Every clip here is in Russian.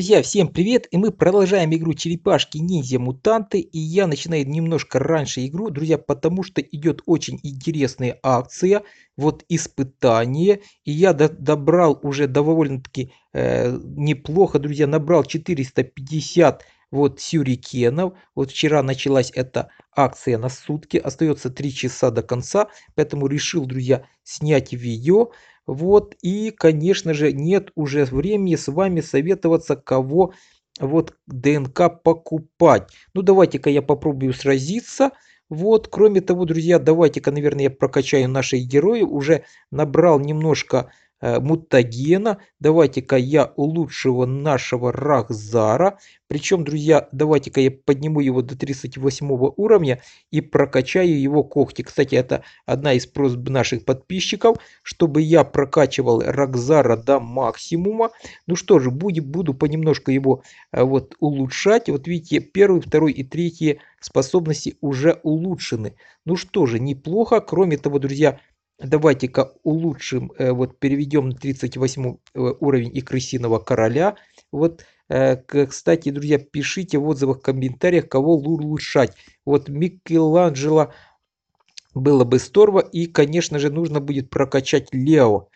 Друзья, всем привет! И мы продолжаем игру Черепашки Ниндзя-мутанты. И я начинаю немножко раньше игру, друзья, потому что идет очень интересная акция. Вот испытание. И я до добрал уже довольно-таки э, неплохо, друзья, набрал 450 вот сюрикенов. Вот вчера началась эта акция на сутки. Остается 3 часа до конца. Поэтому решил, друзья, снять видео. Вот и, конечно же, нет уже времени с вами советоваться, кого вот ДНК покупать. Ну, давайте-ка я попробую сразиться. Вот, кроме того, друзья, давайте-ка, наверное, я прокачаю наших героев. Уже набрал немножко Э, мутагена. Давайте-ка я улучшу нашего Рахзара. Причем, друзья, давайте-ка я подниму его до 38 уровня и прокачаю его когти. Кстати, это одна из просьб наших подписчиков, чтобы я прокачивал Рахзара до максимума. Ну что же, буду, буду понемножку его э, вот улучшать. Вот видите, первый, второй и третий способности уже улучшены. Ну что же, неплохо. Кроме того, друзья, давайте-ка улучшим, э, вот переведем на 38 э, уровень и крысиного короля. Вот, э, кстати, друзья, пишите в отзывах, в комментариях, кого улучшать. Вот Микеланджело было бы здорово. И, конечно же, нужно будет прокачать Лео.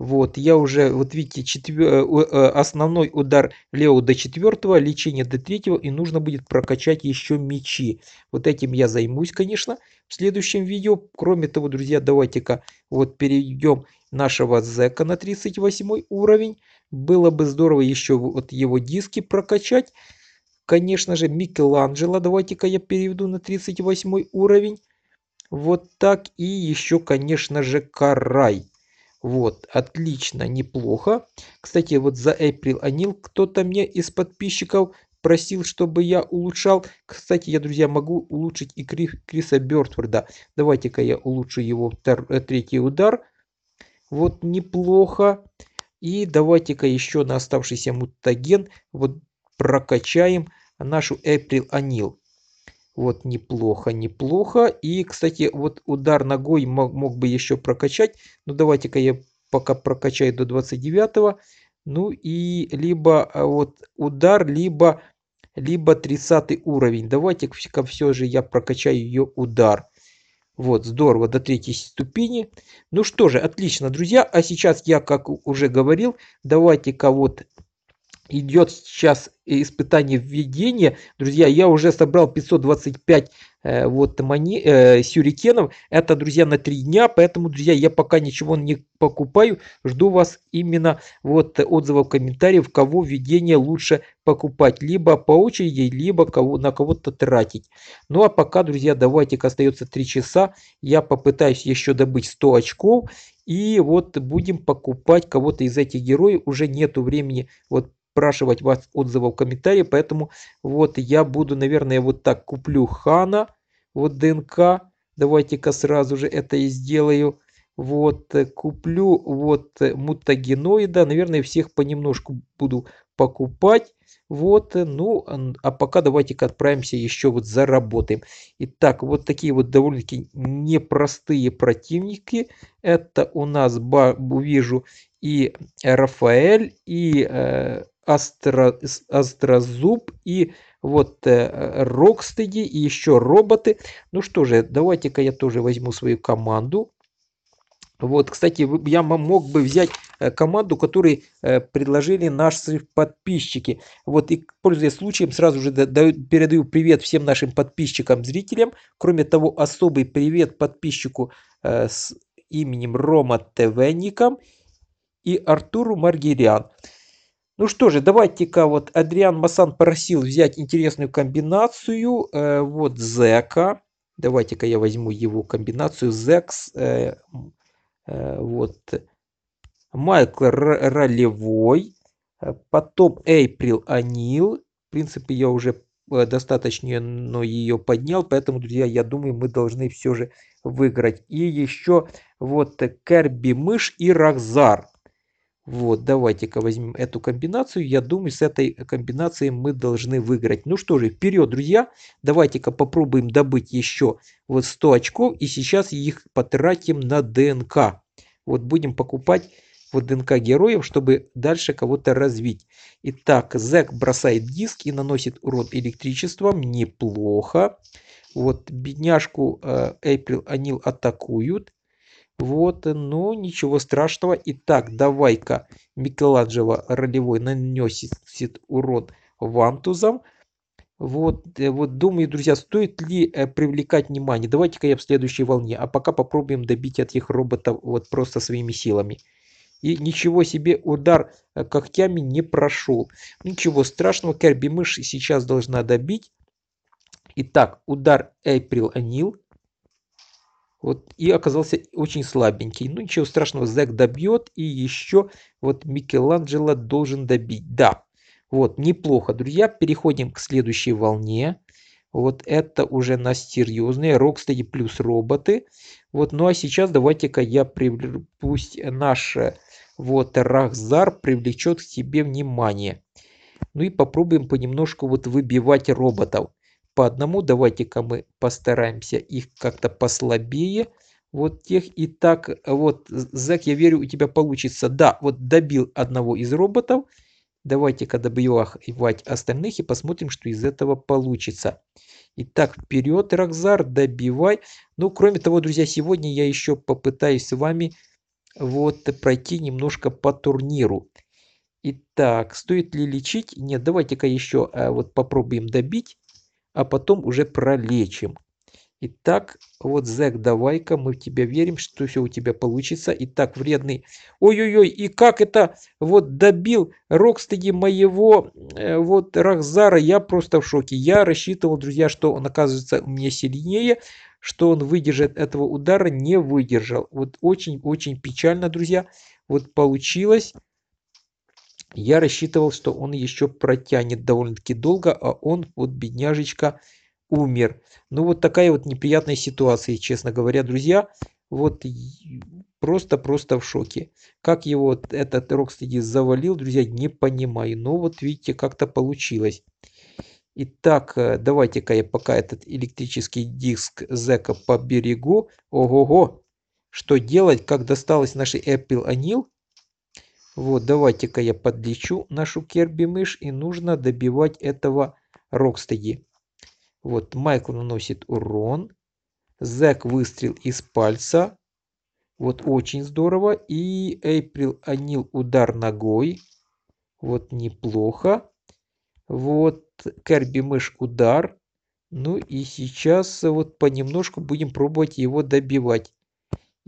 Вот, я уже, вот видите, четвер... Э, э, основной удар лео до четвертого, лечение до третьего, и нужно будет прокачать еще мечи. Вот этим я займусь, конечно, в следующем видео. Кроме того, друзья, давайте-ка вот перейдем нашего Зека на 38 уровень. Было бы здорово еще вот его диски прокачать. Конечно же, Микеланджело, давайте-ка я переведу на 38 уровень. Вот так. И еще, конечно же, Карай. Вот, отлично, неплохо. Кстати, вот за April Anil кто-то мне из подписчиков просил, чтобы я улучшал. Кстати, я, друзья, могу улучшить и Криса Бёртфорда. Давайте-ка я улучшу его э, третий удар. Вот неплохо. И давайте-ка еще на оставшийся мутаген вот прокачаем нашу April Anil. Вот неплохо, неплохо. И, кстати, вот удар ногой мог, мог бы еще прокачать. Ну, давайте-ка я пока прокачаю до 29. -го. Ну и либо а, вот удар, либо, либо 30 уровень. Давайте-ка все же я прокачаю ее удар. Вот, здорово, до третьей ступени. Ну что же, отлично, друзья. А сейчас я, как уже говорил, давайте-ка вот идет сейчас испытание введения. Друзья, я уже собрал 525 э, вот мани, э, сюрикенов. Это, друзья, на 3 дня. Поэтому, друзья, я пока ничего не покупаю. Жду вас именно вот отзывов, комментариев, кого введение лучше покупать. Либо по очереди, либо кого, на кого-то тратить. Ну а пока, друзья, давайте-ка остается 3 часа. Я попытаюсь еще добыть 100 очков. И вот будем покупать кого-то из этих героев. Уже нету времени вот спрашивать вас отзывов, комментарии, поэтому вот я буду, наверное, вот так куплю Хана, вот ДНК, давайте-ка сразу же это и сделаю. Вот, э, куплю вот э, мутагеноида, наверное, всех понемножку буду покупать. Вот, э, ну, а пока давайте-ка отправимся еще вот заработаем. Итак, вот такие вот довольно-таки непростые противники. Это у нас, вижу, и Рафаэль, и Астро, Острозуб и вот э, Рокстеди и еще роботы. Ну что же, давайте-ка я тоже возьму свою команду. Вот, кстати, я мог бы взять э, команду, которую э, предложили наши подписчики. Вот, и пользуясь случаем, сразу же даю, передаю привет всем нашим подписчикам, зрителям. Кроме того, особый привет подписчику э, с именем Рома ТВником и Артуру Маргирян. Ну что же, давайте-ка вот Адриан Масан просил взять интересную комбинацию. Э, вот Зека. Давайте-ка я возьму его комбинацию. Зекс. Э, э, вот. Майкл Ролевой. Э, потом Эйприл Анил. В принципе, я уже э, достаточно но ее поднял. Поэтому, друзья, я думаю, мы должны все же выиграть. И еще вот Керби Мыш и Рахзар. Вот, давайте-ка возьмем эту комбинацию. Я думаю, с этой комбинацией мы должны выиграть. Ну что же, вперед, друзья. Давайте-ка попробуем добыть еще вот 100 очков. И сейчас их потратим на ДНК. Вот будем покупать вот ДНК героев, чтобы дальше кого-то развить. Итак, Зек бросает диск и наносит урон электричеством. Неплохо. Вот бедняжку э, Эйприл Анил атакуют. Вот, э, ну, ничего страшного. Итак, давай-ка Микеланджело ролевой нанесет урон вантузом. Вот, э, вот думаю, друзья, стоит ли э, привлекать внимание. Давайте-ка я в следующей волне. А пока попробуем добить этих роботов вот просто своими силами. И ничего себе, удар э, когтями не прошел. Ничего страшного, Керби Мышь сейчас должна добить. Итак, удар Эйприл Анил. Вот, и оказался очень слабенький. Ну, ничего страшного, Зек добьет, и еще вот Микеланджело должен добить. Да, вот, неплохо, друзья. Переходим к следующей волне. Вот это уже на серьезные. Рокстеди плюс роботы. Вот, ну а сейчас давайте-ка я привл... пусть наш э, вот Рахзар привлечет к себе внимание. Ну и попробуем понемножку вот выбивать роботов по одному. Давайте-ка мы постараемся их как-то послабее. Вот тех и так. Вот, Зак, я верю, у тебя получится. Да, вот добил одного из роботов. Давайте-ка добивать остальных и посмотрим, что из этого получится. Итак, вперед, Рокзар, добивай. Ну, кроме того, друзья, сегодня я еще попытаюсь с вами вот пройти немножко по турниру. Итак, стоит ли лечить? Нет, давайте-ка еще э, вот попробуем добить а потом уже пролечим. Итак, вот, Зэк, давай-ка мы в тебя верим, что все у тебя получится. Итак, вредный. Ой-ой-ой, и как это вот добил Рокстеди моего э, вот Рахзара. Я просто в шоке. Я рассчитывал, друзья, что он оказывается мне сильнее, что он выдержит этого удара. Не выдержал. Вот очень-очень печально, друзья. Вот получилось я рассчитывал что он еще протянет довольно-таки долго а он вот бедняжечка умер ну вот такая вот неприятная ситуация честно говоря друзья вот просто просто в шоке как его этот рокстеди завалил друзья не понимаю но вот видите как-то получилось Итак, э, давайте-ка я пока этот электрический диск зека поберегу. Ого-го! Что делать, как досталось нашей Apple Anil? Вот, давайте-ка я подлечу нашу Керби мышь. И нужно добивать этого Рокстеди. Вот, Майкл наносит урон. Зэк выстрел из пальца. Вот, очень здорово. И Эйприл Анил удар ногой. Вот, неплохо. Вот, Керби мышь удар. Ну и сейчас вот понемножку будем пробовать его добивать.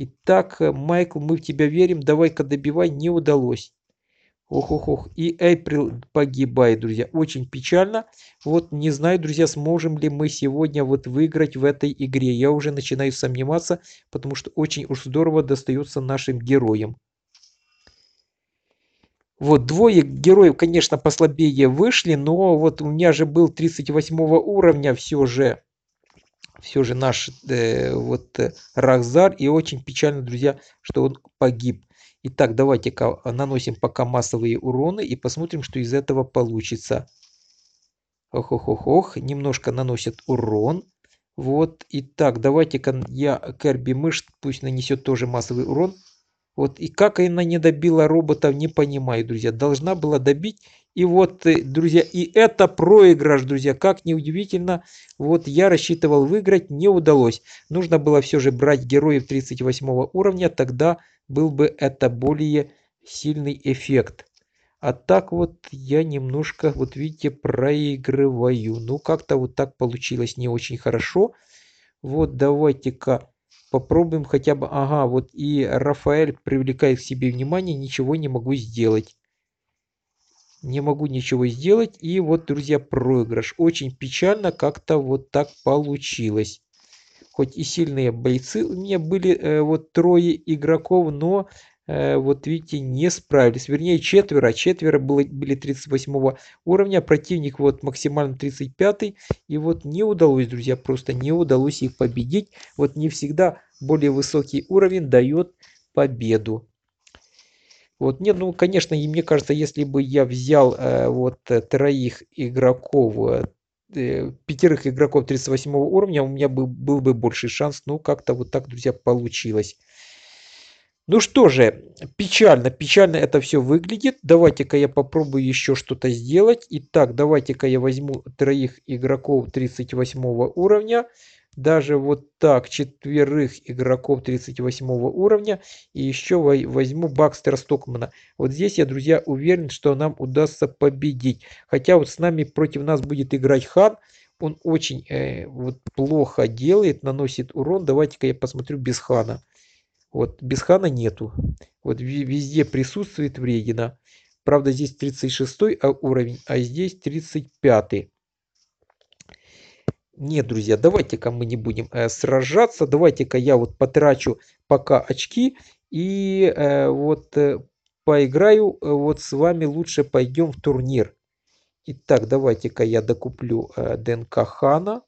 Итак, э, Майкл, мы в тебя верим, давай-ка добивай, не удалось. Ох-ох-ох, и Эйприл погибает, друзья. Очень печально. Вот не знаю, друзья, сможем ли мы сегодня вот выиграть в этой игре. Я уже начинаю сомневаться, потому что очень уж здорово достается нашим героям. Вот, двое героев, конечно, послабее вышли, но вот у меня же был 38 уровня все же все же наш э, вот э, Рахзар. И очень печально, друзья, что он погиб. Итак, давайте-ка наносим пока массовые уроны и посмотрим, что из этого получится. Ох-ох-ох-ох, немножко наносит урон. Вот, итак, давайте-ка я Керби мышь, пусть нанесет тоже массовый урон. Вот, и как она не добила роботов, не понимаю, друзья. Должна была добить, и вот, э, друзья, и это проигрыш, друзья. Как неудивительно, вот я рассчитывал выиграть, не удалось. Нужно было все же брать героев 38 уровня, тогда был бы это более сильный эффект. А так вот я немножко, вот видите, проигрываю. Ну, как-то вот так получилось не очень хорошо. Вот давайте-ка попробуем хотя бы... Ага, вот и Рафаэль привлекает к себе внимание, ничего не могу сделать не могу ничего сделать. И вот, друзья, проигрыш. Очень печально как-то вот так получилось. Хоть и сильные бойцы у меня были э, вот трое игроков, но э, вот видите, не справились. Вернее, четверо. Четверо было, были 38 уровня, противник вот максимально 35. И вот не удалось, друзья, просто не удалось их победить. Вот не всегда более высокий уровень дает победу. Вот, нет, ну, конечно, и мне кажется, если бы я взял э, вот э, троих игроков, э, э пятерых игроков 38 уровня, у меня бы, был бы больший шанс. Но ну, как-то вот так, друзья, получилось. Ну что же, печально, печально это все выглядит. Давайте-ка я попробую еще что-то сделать. Итак, давайте-ка я возьму троих игроков 38 уровня даже вот так четверых игроков 38 уровня и еще возьму Бакстера Стокмана. Вот здесь я, друзья, уверен, что нам удастся победить. Хотя вот с нами против нас будет играть Хан. Он очень э, вот плохо делает, наносит урон. Давайте-ка я посмотрю без Хана. Вот без Хана нету. Вот везде присутствует вредина. Правда, здесь 36 а уровень, а здесь 35. Нет, друзья, давайте-ка мы не будем э, сражаться. Давайте-ка я вот потрачу пока очки. И э, вот э, поиграю. Э, вот с вами лучше пойдем в турнир. Итак, давайте-ка я докуплю э, ДНК Хана.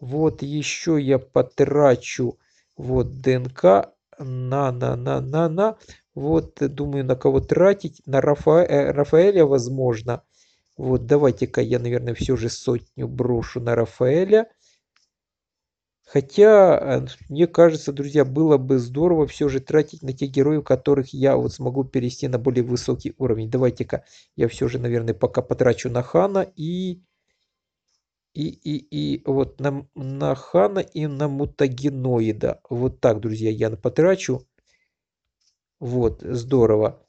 Вот еще я потрачу вот ДНК на-на-на-на-на. Вот э, думаю, на кого тратить. На Рафа... Э, Рафаэля, возможно. Вот, давайте-ка я, наверное, все же сотню брошу на Рафаэля. Хотя, э, мне кажется, друзья, было бы здорово все же тратить на тех героев, которых я вот смогу перейти на более высокий уровень. Давайте-ка я все же, наверное, пока потрачу на Хана и... И, и, и вот на, на Хана и на мутагеноида. Вот так, друзья, я потрачу. Вот, здорово.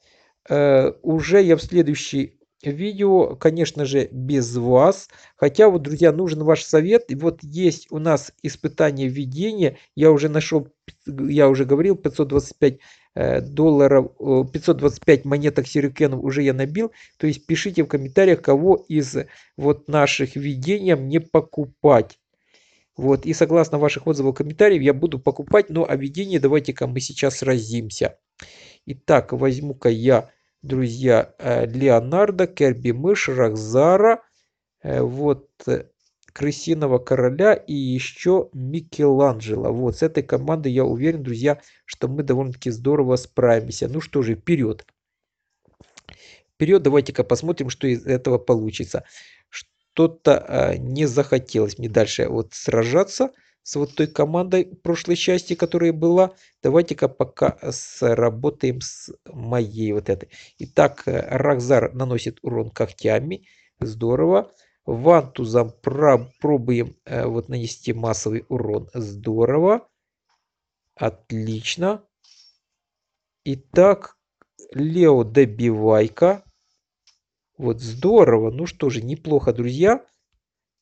Э, уже я в следующий видео, конечно же, без вас. Хотя вот, друзья, нужен ваш совет. И вот есть у нас испытание введения. Я уже нашел, я уже говорил, 525 э, долларов, 525 монеток сирикенов уже я набил. То есть пишите в комментариях, кого из вот наших введений мне покупать. Вот, и согласно ваших отзывов и комментариев я буду покупать, но ну, о а давайте-ка мы сейчас разимся. Итак, возьму-ка я друзья, э, Леонардо, Керби Мышь, Рокзара, э, вот э, Крысиного Короля и еще Микеланджело. Вот с этой командой я уверен, друзья, что мы довольно-таки здорово справимся. Ну что же, вперед! Вперед, давайте-ка посмотрим, что из этого получится. Что-то не захотелось мне дальше вот сражаться с вот той командой прошлой части, которая была. Давайте-ка пока сработаем с моей вот этой. Итак, э, Рахзар наносит урон когтями. Здорово. Вантузом пробуем э, вот нанести массовый урон. Здорово. Отлично. Итак, Лео добивайка. Вот здорово. Ну что же, неплохо, друзья.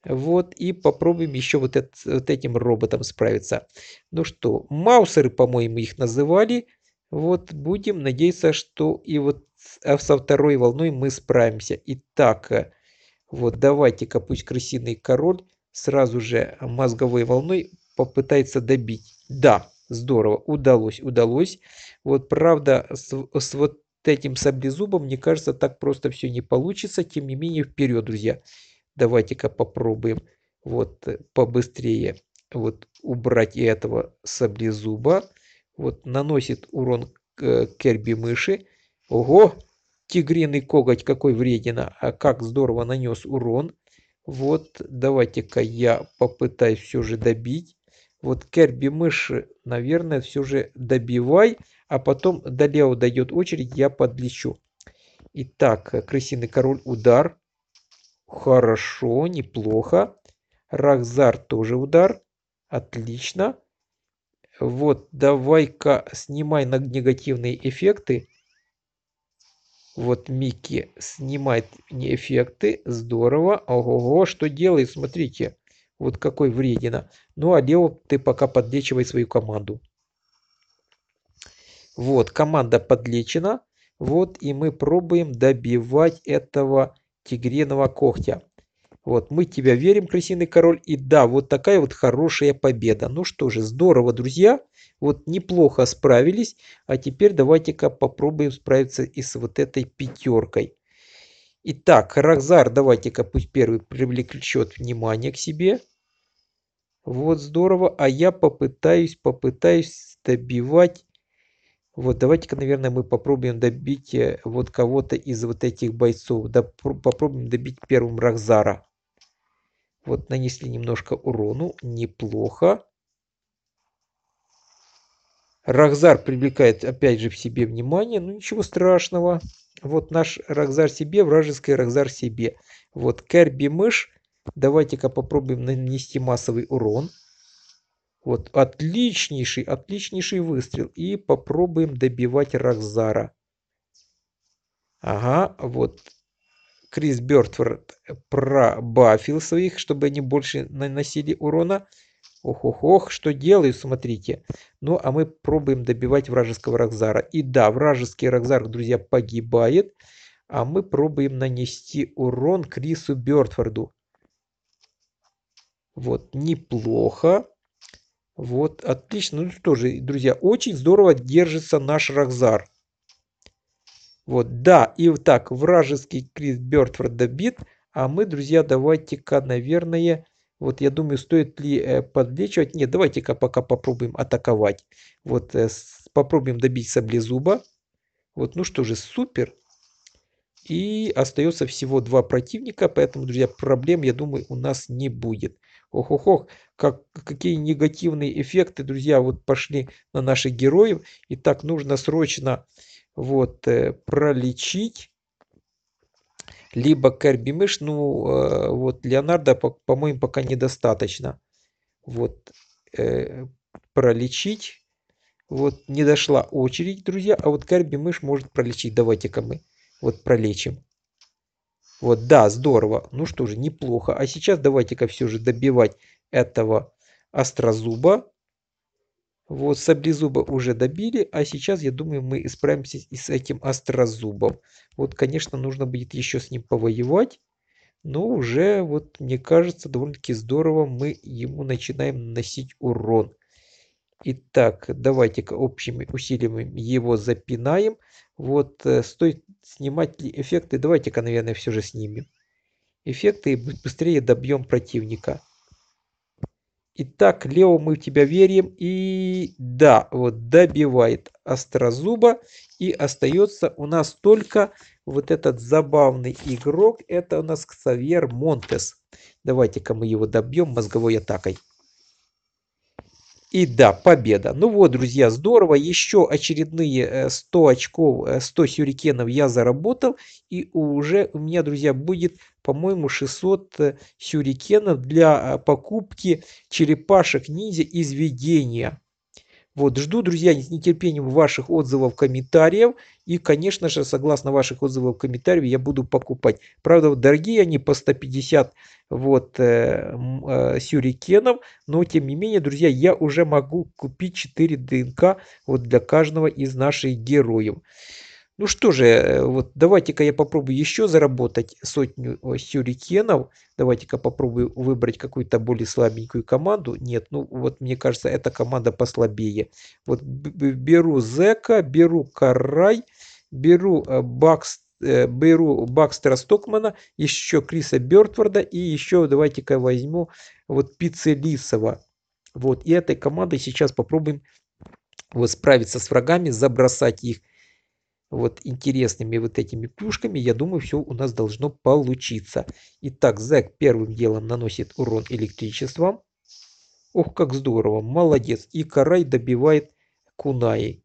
Вот, и попробуем еще вот, это, вот этим роботом справиться. Ну что, маусеры, по-моему, их называли. Вот, будем надеяться, что и вот а со второй волной мы справимся. Итак, э, вот, давайте-ка пусть крысиный король сразу же мозговой волной попытается добить. Да, здорово, удалось, удалось. Вот, правда, с, с вот этим саблезубом, мне кажется, так просто все не получится. Тем не менее, вперед, друзья. Друзья давайте-ка попробуем вот э, побыстрее вот убрать этого саблезуба. Вот наносит урон Керби э, мыши. Ого! Тигриный коготь какой вредина. А как здорово нанес урон. Вот, давайте-ка я попытаюсь все же добить. Вот Керби мыши, наверное, все же добивай. А потом до Лео дойдет очередь, я подлечу. Итак, э, крысиный король, удар. Хорошо, неплохо. Рахзар тоже удар. Отлично. Вот, давай-ка снимай на негативные эффекты. Вот Микки снимает не эффекты. Здорово. Ого, что делает, смотрите. Вот какой вредина. Ну а Лео ты пока подлечивай свою команду. Вот, команда подлечена. Вот, и мы пробуем добивать этого тигриного когтя. Вот, мы тебя верим, крысиный король. И да, вот такая вот хорошая победа. Ну что же, здорово, друзья. Вот неплохо справились. А теперь давайте-ка попробуем справиться и с вот этой пятеркой. Итак, Рахзар, давайте-ка пусть первый привлечет внимание к себе. Вот здорово. А я попытаюсь, попытаюсь добивать вот, давайте-ка, наверное, мы попробуем добить э, вот кого-то из вот этих бойцов. Да, попробуем добить первым Рахзара. Вот, нанесли немножко урону. Неплохо. Рахзар привлекает, опять же, в себе внимание. Ну, ничего страшного. Вот наш Рахзар себе, вражеский Рахзар себе. Вот Керби Мышь. Давайте-ка попробуем нанести массовый урон. Вот, отличнейший, отличнейший выстрел. И попробуем добивать Рахзара. Ага, вот Крис Бёртфорд пробафил своих, чтобы они больше наносили урона. Ох-ох-ох, что делаю, смотрите. Ну, а мы пробуем добивать вражеского Рокзара. И да, вражеский Рокзар, друзья, погибает. А мы пробуем нанести урон Крису Бёртфорду. Вот, неплохо. Вот, отлично. Ну что же, друзья, очень здорово держится наш Рахзар. Вот, да, и вот так, вражеский Крис Бертфорд добит. А мы, друзья, давайте-ка, наверное, вот я думаю, стоит ли э, подлечивать. Нет, давайте-ка пока попробуем атаковать. Вот, э, с, попробуем добить саблезуба. Вот, ну что же, супер. И остается всего два противника, поэтому, друзья, проблем, я думаю, у нас не будет ох ох ох как, какие негативные эффекты, друзья, вот пошли на наших героев. И так нужно срочно вот э, пролечить либо карбимыш, ну э, вот Леонардо, по-моему, по пока недостаточно. Вот э, пролечить. Вот не дошла очередь, друзья, а вот карбимыш может пролечить. Давайте-ка мы вот пролечим. Вот, да, здорово. Ну что же, неплохо. А сейчас давайте-ка все же добивать этого острозуба. Вот, саблезуба уже добили, а сейчас, я думаю, мы справимся и с этим острозубом. Вот, конечно, нужно будет еще с ним повоевать. Но уже, вот, мне кажется, довольно-таки здорово мы ему начинаем наносить урон. Итак, давайте-ка общими усилиями его запинаем. Вот э, стоит снимать ли эффекты. Давайте-ка, наверное, все же снимем. Эффекты и быстрее добьем противника. Итак, Лео, мы в тебя верим. И да, вот добивает Острозуба. И остается у нас только вот этот забавный игрок. Это у нас Ксавьер Монтес. Давайте-ка мы его добьем мозговой атакой. И да, победа. Ну вот, друзья, здорово. Еще очередные 100 э, очков, 100 э, сюрикенов я заработал. И уже у меня, друзья, будет, по-моему, 600 э, сюрикенов для покупки черепашек-ниндзя из видения. Вот, жду, друзья, с нетерпением ваших отзывов, комментариев. И, конечно же, согласно ваших отзывов, комментариев, я буду покупать. Правда, дорогие они по 150 вот, э, э, сюрикенов. Но, тем не менее, друзья, я уже могу купить 4 ДНК вот, для каждого из наших героев. Ну что же, э, вот давайте-ка я попробую еще заработать сотню сюрикенов. Давайте-ка попробую выбрать какую-то более слабенькую команду. Нет, ну вот мне кажется, эта команда послабее. Вот беру Зека, беру Карай, беру э, Бакс, э, беру Бакстера Стокмана, еще Криса Бертварда и еще давайте-ка возьму вот Пиццелисова. Вот, и этой командой сейчас попробуем вот справиться с врагами, забросать их вот интересными вот этими плюшками, я думаю, все у нас должно получиться. Итак, Зек первым делом наносит урон электричеством. Ох, как здорово, молодец. И Карай добивает Кунаи.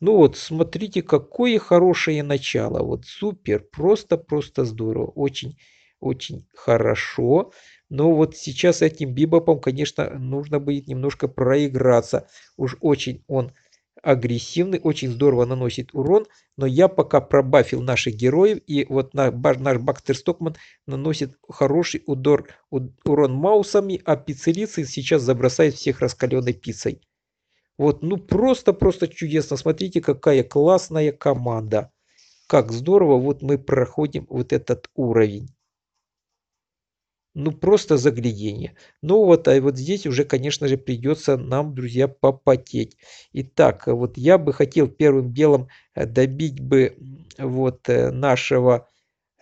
Ну вот, смотрите, какое хорошее начало. Вот супер, просто-просто здорово. Очень-очень хорошо. Но вот сейчас этим бибопом, конечно, нужно будет немножко проиграться. Уж очень он агрессивный, очень здорово наносит урон, но я пока пробафил наших героев, и вот наш Бакстер Стокман наносит хороший удар, урон маусами, а пиццелицы сейчас забросает всех раскаленной пиццей. Вот, ну просто-просто чудесно. Смотрите, какая классная команда. Как здорово, вот мы проходим вот этот уровень ну просто загляденье. ну вот, а вот здесь уже, конечно же, придется нам, друзья, попотеть. Итак, вот я бы хотел первым делом э, добить бы вот э, нашего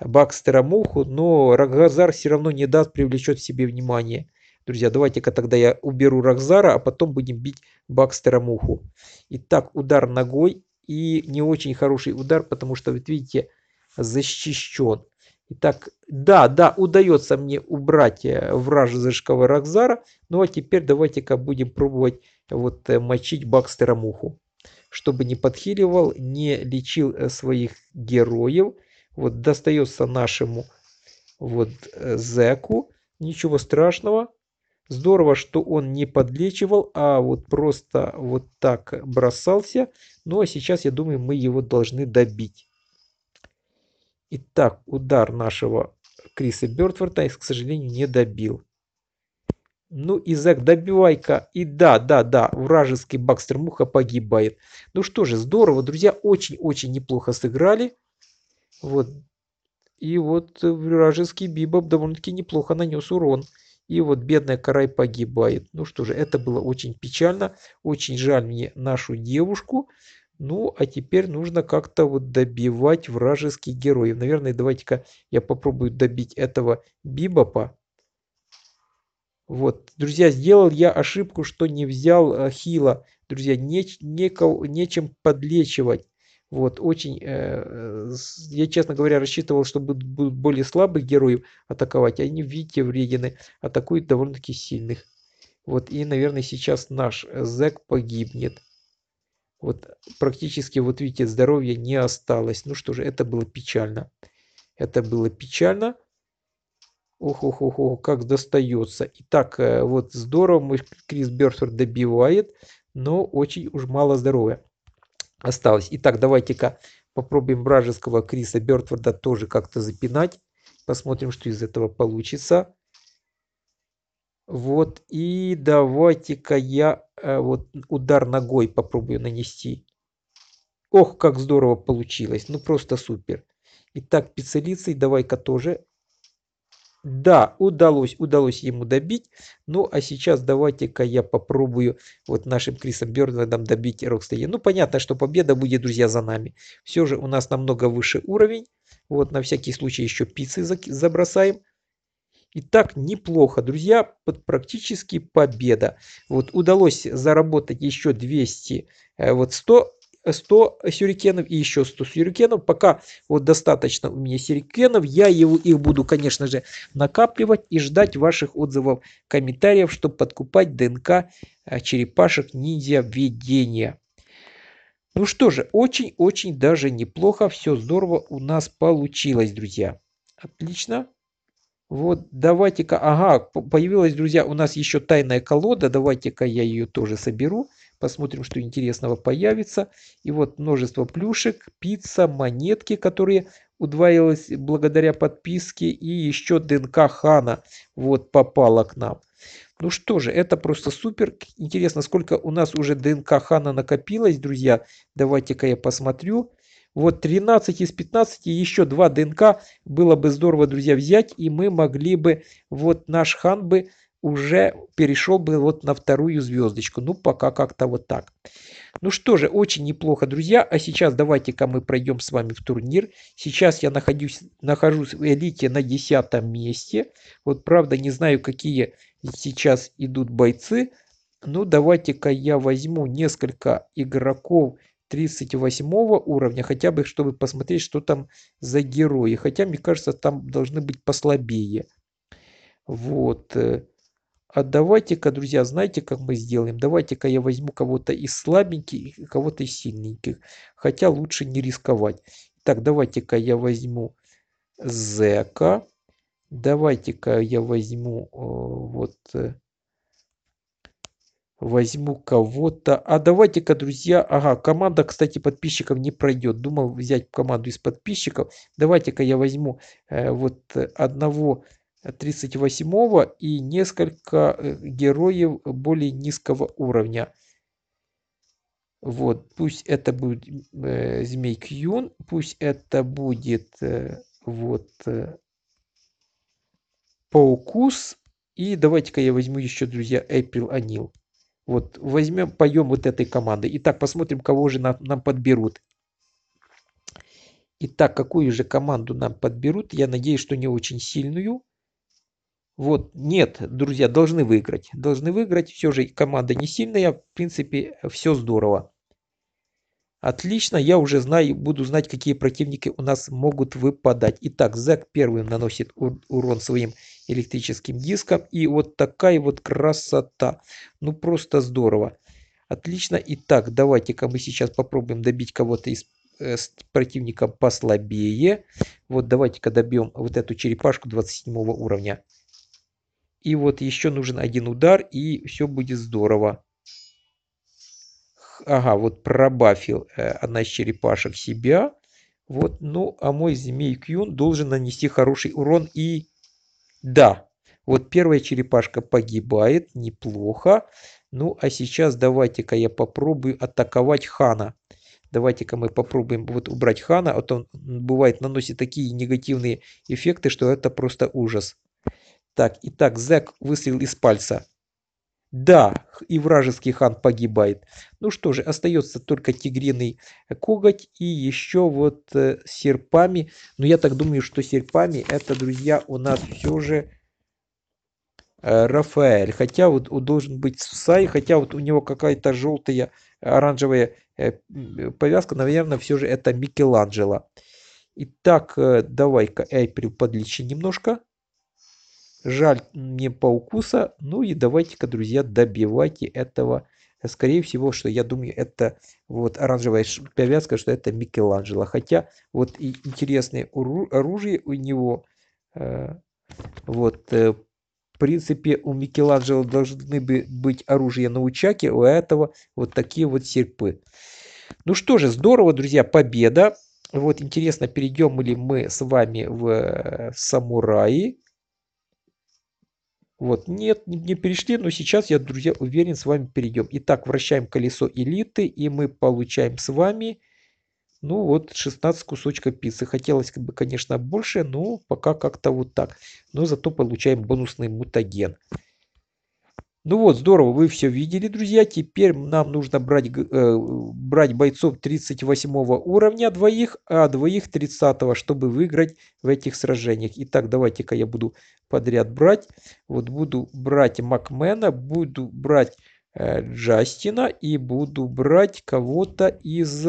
Бакстера Муху, но Рагазар все равно не даст, привлечет себе внимание. Друзья, давайте-ка тогда я уберу Рагзара, а потом будем бить Бакстера Муху. Итак, удар ногой и не очень хороший удар, потому что, вот видите, защищен. Итак, да, да, удается мне убрать э, вражеского Рокзара. Ну а теперь давайте-ка будем пробовать э, вот э, мочить Бакстера Муху. Чтобы не подхиливал, не лечил своих героев. Вот достается нашему вот Зеку. Ничего страшного. Здорово, что он не подлечивал, а вот просто вот так бросался. Ну а сейчас, я думаю, мы его должны добить. Итак, удар нашего Криса Бертфорта, к сожалению, не добил. Ну, и Зак, добивайка. И да, да, да, вражеский Бакстер Муха погибает. Ну что же, здорово, друзья, очень-очень неплохо сыграли. Вот. И вот вражеский Бибоп довольно-таки неплохо нанес урон. И вот бедная Карай погибает. Ну что же, это было очень печально. Очень жаль мне нашу девушку. Ну, а теперь нужно как-то вот добивать вражеских героев. Наверное, давайте-ка я попробую добить этого Бибопа. Вот, друзья, сделал я ошибку, что не взял э, хила. Друзья, не, некол, нечем подлечивать. Вот, очень, э, э я, честно говоря, рассчитывал, что будут, будут более слабых героев атаковать. А они, видите, вредины атакуют довольно-таки сильных. Вот, и, наверное, сейчас наш э, Зек погибнет. Вот практически, вот видите, здоровья не осталось. Ну что же, это было печально. Это было печально. Ох, ох, ох, ох, как достается. Итак, э, вот здорово, мой Крис Берфорд добивает, но очень уж мало здоровья осталось. Итак, давайте-ка попробуем вражеского Криса Бертфорда тоже как-то запинать. Посмотрим, что из этого получится. Вот, и давайте-ка я э, вот удар ногой попробую нанести. Ох, как здорово получилось, ну просто супер. Итак, пиццелицей давай-ка тоже. Да, удалось, удалось ему добить. Ну, а сейчас давайте-ка я попробую вот нашим Крисом Бёрнвардом добить Рокстеди. Ну, понятно, что победа будет, друзья, за нами. Все же у нас намного выше уровень. Вот, на всякий случай еще пиццы забросаем. И так неплохо, друзья, под практически победа. Вот удалось заработать еще 200, э, вот 100 100 сюрикенов и еще 100 сюрикенов. Пока вот достаточно у меня сюрикенов. Я его, их буду, конечно же, накапливать и ждать ваших отзывов, комментариев, чтобы подкупать ДНК э, черепашек ниндзя видения. Ну что же, очень-очень даже неплохо. Все здорово у нас получилось, друзья. Отлично. Вот давайте-ка, ага, появилась, друзья, у нас еще тайная колода, давайте-ка я ее тоже соберу, посмотрим, что интересного появится. И вот множество плюшек, пицца, монетки, которые удвоилось благодаря подписке, и еще ДНК Хана вот попала к нам. Ну что же, это просто супер. Интересно, сколько у нас уже ДНК Хана накопилось, друзья. Давайте-ка я посмотрю. Вот 13 из 15, еще 2 ДНК было бы здорово, друзья, взять, и мы могли бы, вот наш хан бы уже перешел бы вот на вторую звездочку. Ну, пока как-то вот так. Ну что же, очень неплохо, друзья. А сейчас давайте-ка мы пройдем с вами в турнир. Сейчас я находюсь, нахожусь в элите на 10 месте. Вот правда не знаю, какие сейчас идут бойцы. Ну, давайте-ка я возьму несколько игроков 38 уровня, хотя бы, чтобы посмотреть, что там за герои. Хотя, мне кажется, там должны быть послабее. Вот. Э, а давайте-ка, друзья, знаете, как мы сделаем? Давайте-ка я возьму кого-то из слабеньких и кого-то из сильненьких. Хотя лучше не рисковать. Так, давайте-ка я возьму Зека. Давайте-ка я возьму э, вот э, возьму кого-то. А давайте-ка, друзья, ага, команда, кстати, подписчиков не пройдет. Думал взять команду из подписчиков. Давайте-ка я возьму э, вот одного 38 и несколько э, героев более низкого уровня. Вот, пусть это будет э, Змей Кьюн, пусть это будет э, вот э, Паукус. И давайте-ка я возьму еще, друзья, Эйприл Анил. Вот возьмем, поем вот этой команды. Итак, посмотрим, кого же нам, нам подберут. Итак, какую же команду нам подберут? Я надеюсь, что не очень сильную. Вот, нет, друзья, должны выиграть. Должны выиграть. Все же команда не сильная. В принципе, все здорово. Отлично, я уже знаю, буду знать, какие противники у нас могут выпадать. Итак, Зек первым наносит урон своим электрическим диском. И вот такая вот красота. Ну просто здорово. Отлично. Итак, давайте-ка мы сейчас попробуем добить кого-то из э, с послабее. Вот давайте-ка добьем вот эту черепашку 27 уровня. И вот еще нужен один удар, и все будет здорово. Ага, вот пробафил э, одна из черепашек себя. Вот, ну, а мой змей Кьюн должен нанести хороший урон и... Да, вот первая черепашка погибает, неплохо. Ну, а сейчас давайте-ка я попробую атаковать Хана. Давайте-ка мы попробуем вот убрать Хана, а то он, бывает, наносит такие негативные эффекты, что это просто ужас. Так, итак, Зек выстрел из пальца. Да, и вражеский хан погибает. Ну что же, остается только тигриный э, коготь и еще вот э, серпами. Но я так думаю, что серпами это, друзья, у нас все же э, Рафаэль. Хотя вот он должен быть Сай, хотя вот у него какая-то желтая, оранжевая э, э повязка. Наверное, все же это Микеланджело. Итак, э, давай-ка Эйприл подлечи немножко. Жаль мне по укуса, Ну и давайте-ка, друзья, добивайте этого. Скорее всего, что я думаю, это вот оранжевая повязка, что это Микеланджело. Хотя вот и интересное оружие у него. Э, вот, э, в принципе, у Микеланджело должны бы быть оружие на учаке, у этого вот такие вот серпы. Ну что же, здорово, друзья, победа. Вот интересно, перейдем ли мы с вами в э, самураи. Вот, нет, не перешли, но сейчас я, друзья, уверен, с вами перейдем. Итак, вращаем колесо элиты, и мы получаем с вами, ну вот, 16 кусочков пиццы. Хотелось бы, конечно, больше, но пока как-то вот так. Но зато получаем бонусный мутаген. Ну вот, здорово, вы все видели, друзья. Теперь нам нужно брать, э, брать бойцов 38 уровня двоих, а двоих 30, чтобы выиграть в этих сражениях. Итак, давайте-ка я буду подряд брать. Вот буду брать Макмена, буду брать э, Джастина и буду брать кого-то из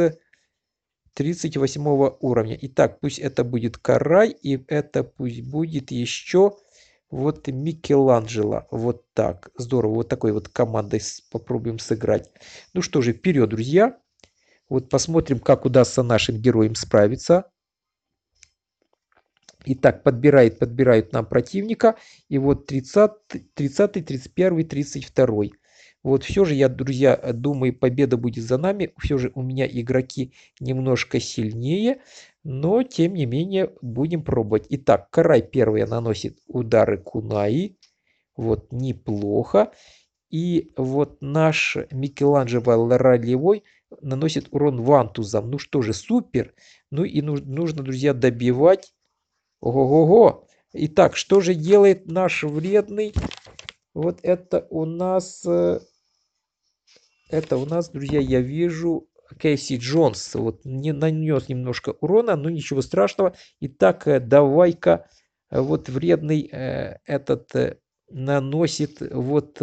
38 уровня. Итак, пусть это будет Карай и это пусть будет еще... Вот и Микеланджело. Вот так. Здорово. Вот такой вот командой попробуем сыграть. Ну что же, вперед, друзья. Вот посмотрим, как удастся нашим героям справиться. Итак, подбирает, подбирает нам противника. И вот 30, 30 31, 32. Вот все же я, друзья, думаю, победа будет за нами. Все же у меня игроки немножко сильнее. Но, тем не менее, будем пробовать. Итак, Карай первый наносит удары Кунаи. Вот неплохо. И вот наш Микеланджело Ролевой наносит урон вантузам Ну что же, супер. Ну и нужно, друзья, добивать. Ого-го-го. Итак, что же делает наш вредный? Вот это у нас... Э, это у нас, друзья, я вижу Кейси Джонс вот не нанес немножко урона, но ничего страшного. Итак, э, давай-ка э, вот вредный э, этот наносит вот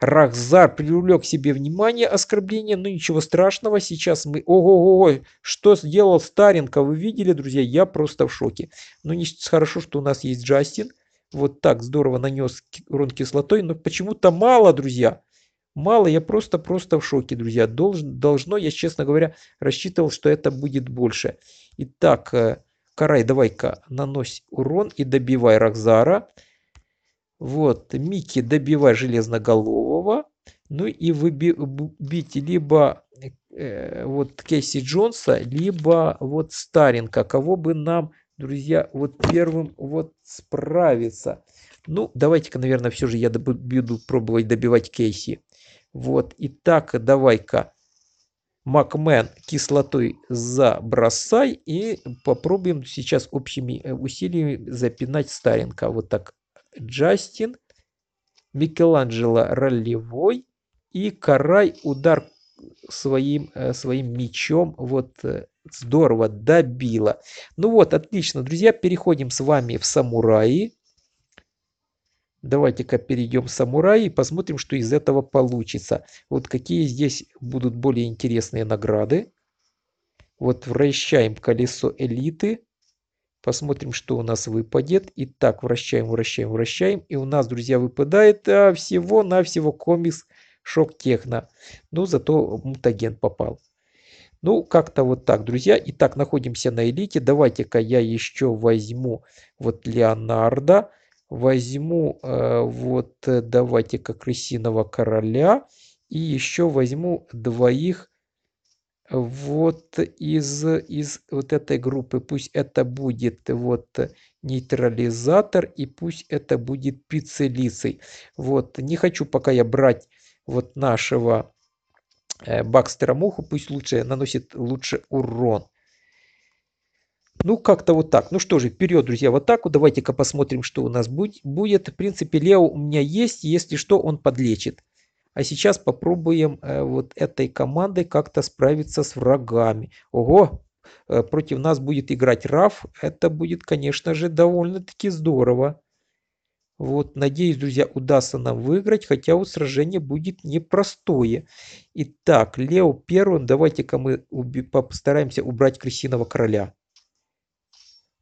Рахзар привлек себе внимание оскорбление, но ничего страшного, сейчас мы... Ого-го, что сделал Старенко, вы видели, друзья, я просто в шоке. Но ну, не хорошо, что у нас есть Джастин, вот так здорово нанес урон кислотой, но почему-то мало, друзья. Мало, я просто-просто в шоке, друзья. Долж, должно, я, честно говоря, рассчитывал, что это будет больше. Итак, э, Карай, давай-ка нанось урон и добивай Рокзара. Вот, Микки, добивай Железноголового. Ну и выбить либо э, вот Кейси Джонса, либо вот Старинка, Кого бы нам, друзья, вот первым вот справиться. Ну, давайте-ка, наверное, все же я буду пробовать добивать Кейси. Вот, и так давай-ка Макмен кислотой забросай и попробуем сейчас общими э, усилиями запинать Старенко. Вот так. Джастин, Микеланджело ролевой и Карай удар своим, э, своим мечом. Вот э, здорово добило. Ну вот, отлично, друзья, переходим с вами в самураи. Давайте-ка перейдем в самурай и посмотрим, что из этого получится. Вот какие здесь будут более интересные награды. Вот вращаем колесо элиты. Посмотрим, что у нас выпадет. Итак, вращаем, вращаем, вращаем. И у нас, друзья, выпадает а, всего-навсего комикс Шок Техно. Ну, зато мутаген попал. Ну, как-то вот так, друзья. Итак, находимся на элите. Давайте-ка я еще возьму вот Леонардо возьму э, вот э, давайте-ка крысиного короля и еще возьму двоих э, вот из, из вот этой группы. Пусть это будет вот нейтрализатор и пусть это будет пиццелицей. Вот не хочу пока я брать вот нашего э, Бакстера Муху, пусть лучше наносит лучше урон. Ну, как-то вот так. Ну что же, вперед, друзья, в атаку. Давайте-ка посмотрим, что у нас будет. В принципе, Лео у меня есть. Если что, он подлечит. А сейчас попробуем э, вот этой командой как-то справиться с врагами. Ого! Э, против нас будет играть Раф. Это будет, конечно же, довольно-таки здорово. Вот, надеюсь, друзья, удастся нам выиграть, хотя вот сражение будет непростое. Итак, Лео первым. Давайте-ка мы постараемся убрать крысиного короля.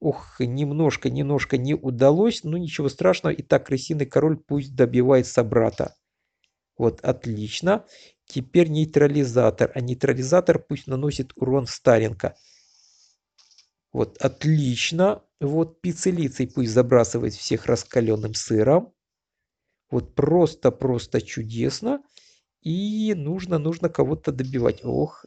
Ох, немножко, немножко не удалось, но ничего страшного. Итак, крысиный король пусть добивает собрата. Вот, отлично. Теперь нейтрализатор. А нейтрализатор пусть наносит урон Старенко. Вот, отлично. Вот, пиццелицей пусть забрасывает всех раскаленным сыром. Вот, просто-просто чудесно. И нужно, нужно кого-то добивать. Ох,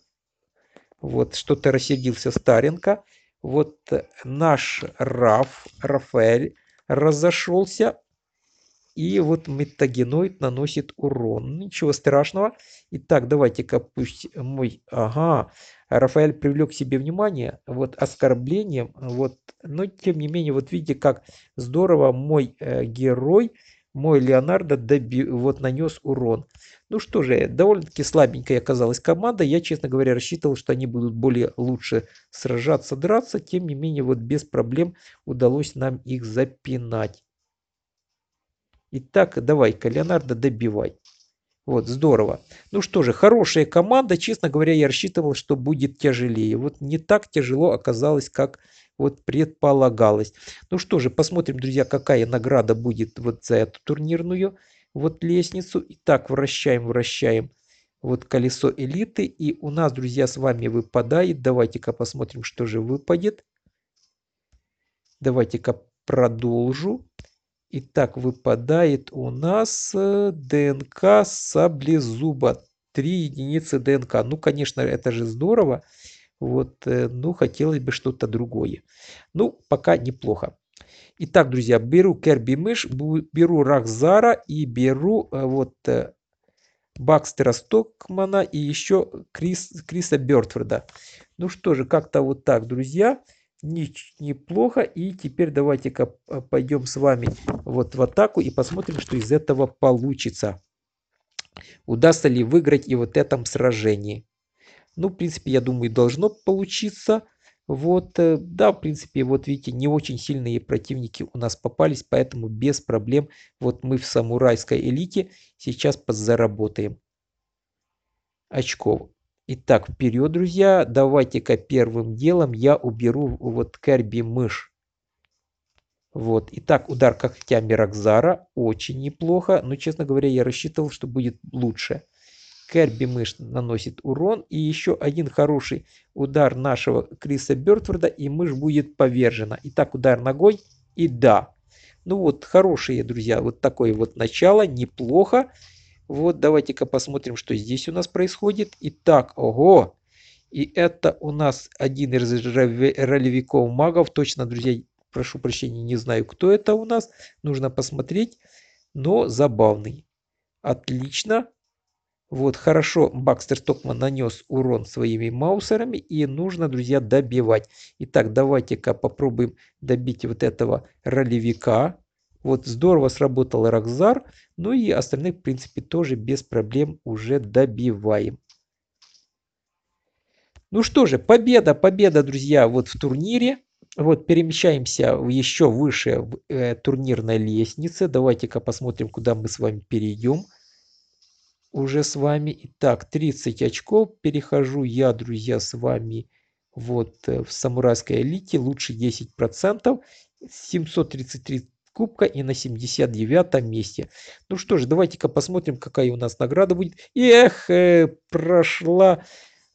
вот, что-то рассердился Старенко. Старенко вот э, наш Раф, Рафаэль, разошелся, и вот метагеноид наносит урон. Ничего страшного. Итак, давайте-ка пусть мой... Ага, Рафаэль привлек к себе внимание вот оскорблением. Вот, но тем не менее, вот видите, как здорово мой э, герой мой Леонардо доби... вот нанес урон. Ну что же, довольно-таки слабенькая оказалась команда. Я, честно говоря, рассчитывал, что они будут более лучше сражаться, драться. Тем не менее, вот без проблем удалось нам их запинать. Итак, давай-ка, Леонардо, добивай. Вот, здорово. Ну что же, хорошая команда. Честно говоря, я рассчитывал, что будет тяжелее. Вот не так тяжело оказалось, как вот предполагалось. Ну что же, посмотрим, друзья, какая награда будет вот за эту турнирную вот лестницу. И так вращаем, вращаем вот колесо элиты. И у нас, друзья, с вами выпадает. Давайте-ка посмотрим, что же выпадет. Давайте-ка продолжу. Итак, выпадает у нас э, ДНК саблезуба. три единицы ДНК. Ну, конечно, это же здорово. Вот, э, ну, хотелось бы что-то другое. Ну, пока неплохо. Итак, друзья, беру Керби Мышь, беру Рахзара и беру э, вот э, Бакстера Стокмана и еще Крис, Криса Бертфорда. Ну что же, как-то вот так, друзья. неплохо. И теперь давайте-ка пойдем с вами вот в атаку и посмотрим, что из этого получится. Удастся ли выиграть и вот этом сражении. Ну, в принципе, я думаю, должно получиться. Вот, э, да, в принципе, вот видите, не очень сильные противники у нас попались, поэтому без проблем вот мы в самурайской элите сейчас подзаработаем очков. Итак, вперед, друзья, давайте-ка первым делом я уберу вот Керби мышь. Вот, итак, удар когтями Рокзара, очень неплохо, но, честно говоря, я рассчитывал, что будет лучше. Керби мышь наносит урон, и еще один хороший удар нашего Криса Бертфорда, и мышь будет повержена. Итак, удар ногой, и да. Ну вот, хорошие, друзья, вот такое вот начало, неплохо. Вот, давайте-ка посмотрим, что здесь у нас происходит. Итак, ого, и это у нас один из ролевиков магов, точно, друзья, прошу прощения, не знаю, кто это у нас, нужно посмотреть, но забавный. Отлично, вот, хорошо, Бакстер Токман нанес урон своими маусерами, и нужно, друзья, добивать. Итак, давайте-ка попробуем добить вот этого ролевика. Вот, здорово сработал Рокзар, ну и остальных, в принципе, тоже без проблем уже добиваем. Ну что же, победа, победа, друзья, вот в турнире. Вот, перемещаемся еще выше в э, турнирной лестнице. Давайте-ка посмотрим, куда мы с вами перейдем уже с вами Итак, так 30 очков. Перехожу я, друзья, с вами вот э, в самурайской элите. Лучше 10%. 733 кубка и на 79 месте. Ну что же, давайте-ка посмотрим, какая у нас награда будет. Эх, э, прошла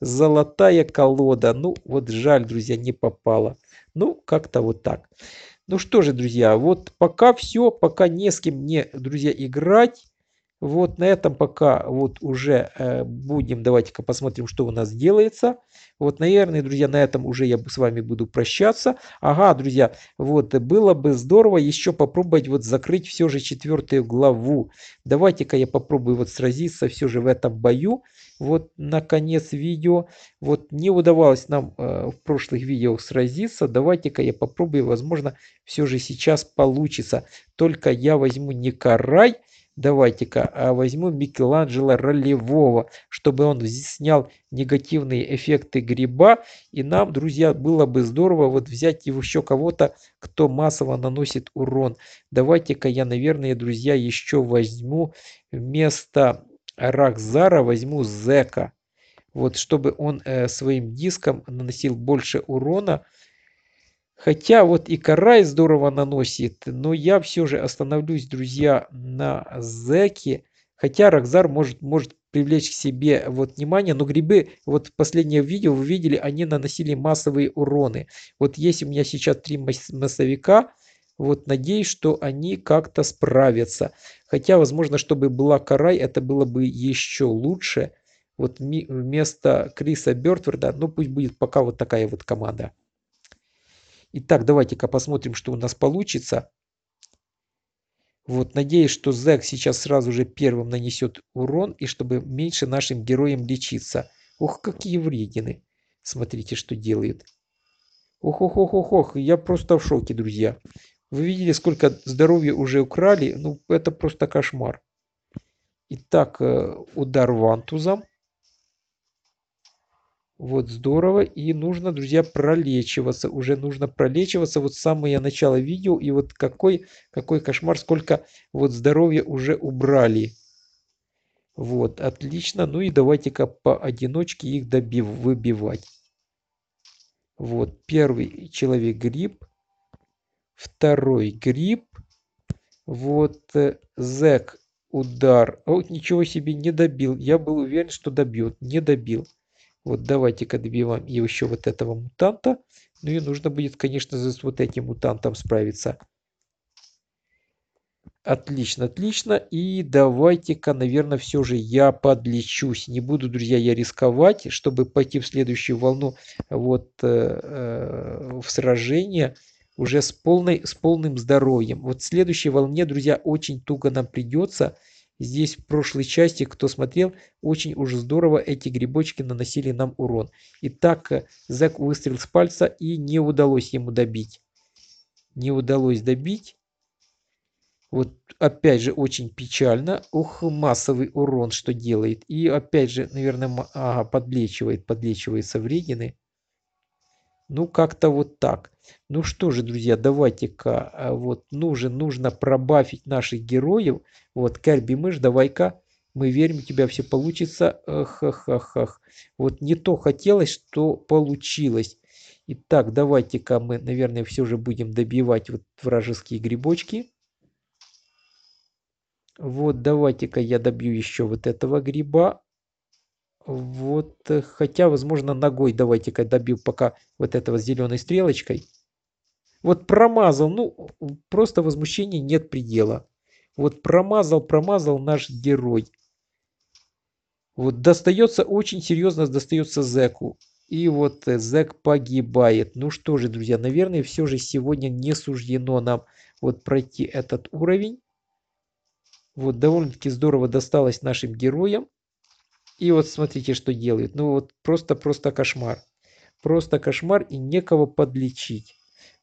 золотая колода. Ну вот жаль, друзья, не попала. Ну как-то вот так. Ну что же, друзья, вот пока все, пока не с кем мне, друзья, играть. Вот на этом пока вот уже э, будем. Давайте-ка посмотрим, что у нас делается. Вот, наверное, друзья, на этом уже я с вами буду прощаться. Ага, друзья, вот было бы здорово еще попробовать вот закрыть все же четвертую главу. Давайте-ка я попробую вот сразиться все же в этом бою. Вот на конец видео. Вот не удавалось нам э, в прошлых видео сразиться. Давайте-ка я попробую, возможно, все же сейчас получится. Только я возьму не карай Давайте-ка а возьму Микеланджело Ролевого, чтобы он снял негативные эффекты гриба. И нам, друзья, было бы здорово вот взять еще кого-то, кто массово наносит урон. Давайте-ка я, наверное, друзья, еще возьму вместо Рахзара, возьму Зека. Вот, чтобы он э, своим диском наносил больше урона. Хотя вот и Карай здорово наносит, но я все же остановлюсь, друзья, на Зеке. Хотя Рокзар может, может привлечь к себе вот внимание, но грибы, вот в последнее видео вы видели, они наносили массовые уроны. Вот есть у меня сейчас три массовика, вот надеюсь, что они как-то справятся. Хотя, возможно, чтобы была Карай, это было бы еще лучше. Вот вместо Криса Бертфорда, ну пусть будет пока вот такая вот команда. Итак, давайте-ка посмотрим, что у нас получится. Вот, надеюсь, что Зэк сейчас сразу же первым нанесет урон, и чтобы меньше нашим героям лечиться. Ох, какие вредины. Смотрите, что делает. Ох, ох, ох, ох, ох, я просто в шоке, друзья. Вы видели, сколько здоровья уже украли? Ну, это просто кошмар. Итак, э, удар вантузом. Вот здорово. И нужно, друзья, пролечиваться. Уже нужно пролечиваться. Вот самое начало видео. И вот какой, какой кошмар, сколько вот здоровья уже убрали. Вот, отлично. Ну и давайте-ка поодиночке их добив, выбивать. Вот, первый человек гриб. Второй гриб. Вот, э, зэк удар. О, ничего себе, не добил. Я был уверен, что добьет. Не добил. Вот давайте-ка добиваем еще вот этого мутанта. Ну и нужно будет, конечно, с вот этим мутантом справиться. Отлично, отлично. И давайте-ка, наверное, все же я подлечусь. Не буду, друзья, я рисковать, чтобы пойти в следующую волну вот э, э, в сражение уже с, полной, с полным здоровьем. Вот в следующей волне, друзья, очень туго нам придется. Здесь в прошлой части, кто смотрел, очень уж здорово эти грибочки наносили нам урон. И так э, Зак выстрел с пальца и не удалось ему добить. Не удалось добить. Вот опять же очень печально. Ух, массовый урон что делает. И опять же, наверное, ага, подлечивает, подлечивается вредины. Ну, как-то вот так. Ну что же, друзья, давайте-ка, э, вот нужен, нужно пробафить наших героев. Вот, Кэрби Мышь, давай-ка, мы верим, у тебя все получится. Эх-эх-эх-эх. Вот не то хотелось, что получилось. Итак, давайте-ка мы, наверное, все же будем добивать вот вражеские грибочки. Вот, давайте-ка я добью еще вот этого гриба. Вот, э, хотя, возможно, ногой давайте-ка добил пока вот этого с зеленой стрелочкой. Вот промазал, ну, просто возмущения нет предела. Вот промазал, промазал наш герой. Вот достается, очень серьезно достается Зеку. И вот э, Зек погибает. Ну что же, друзья, наверное, все же сегодня не суждено нам вот пройти этот уровень. Вот довольно-таки здорово досталось нашим героям. И вот смотрите, что делают. Ну вот просто-просто кошмар. Просто кошмар и некого подлечить.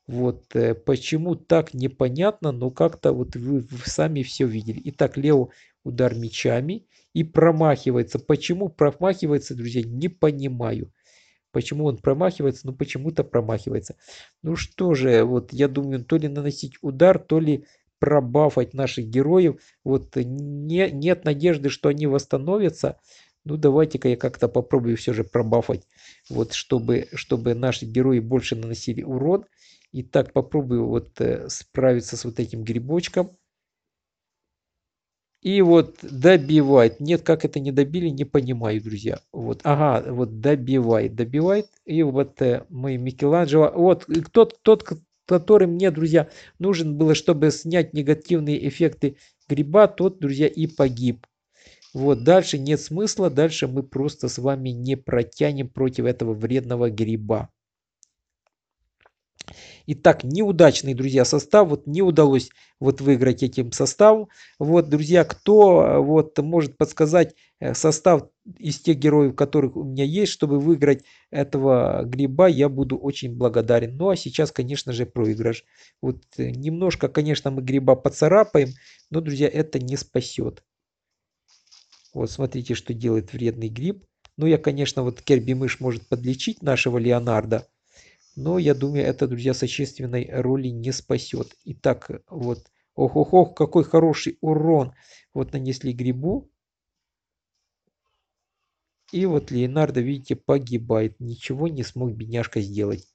Вот э, почему так непонятно, но как-то вот вы, сами все видели. Итак, Лео удар мечами и промахивается. Почему промахивается, друзья, не понимаю. Почему он промахивается, но почему-то промахивается. Ну что же, вот я думаю, то ли наносить удар, то ли пробафать наших героев. Вот э, не, нет надежды, что они восстановятся. Ну, давайте-ка я как-то попробую все же пробафать, вот, чтобы, чтобы наши герои больше наносили урон. И так попробую вот э, справиться с вот этим грибочком. И вот добивает. Нет, как это не добили, не понимаю, друзья. Вот, ага, вот добивает, добивает. И вот э, мы Микеланджело. Вот э, тот, тот, который мне, друзья, нужен было, чтобы снять негативные эффекты гриба, тот, друзья, и погиб. Вот, дальше нет смысла, дальше мы просто с вами не протянем против этого вредного гриба. Итак, неудачный, друзья, состав. Вот не удалось вот выиграть этим составом. Вот, друзья, кто э, вот может подсказать э, состав из тех героев, которых у меня есть, чтобы выиграть этого гриба, я буду очень благодарен. Ну, а сейчас, конечно же, проигрыш. Вот э, немножко, конечно, мы гриба поцарапаем, но, друзья, это не спасет. Вот смотрите, что делает вредный гриб. Ну, я, конечно, вот Керби Мышь может подлечить нашего Леонардо, но я думаю, это, друзья, существенной роли не спасет. Итак, вот, ох-ох-ох, какой хороший урон вот нанесли грибу. И вот Леонардо, видите, погибает. Ничего не смог бедняжка сделать.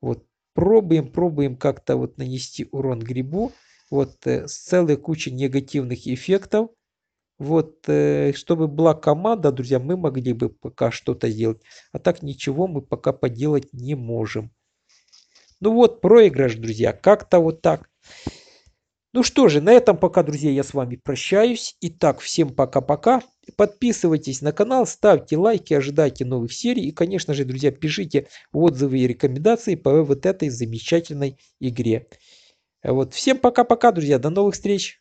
Вот пробуем, пробуем как-то вот нанести урон грибу. Вот э, с целой кучей негативных эффектов. Вот, э, чтобы была команда, друзья, мы могли бы пока что-то сделать. А так ничего мы пока поделать не можем. Ну вот, проигрыш, друзья, как-то вот так. Ну что же, на этом пока, друзья, я с вами прощаюсь. Итак, всем пока-пока. Подписывайтесь на канал, ставьте лайки, ожидайте новых серий. И, конечно же, друзья, пишите отзывы и рекомендации по вот этой замечательной игре. Вот, всем пока-пока, друзья, до новых встреч.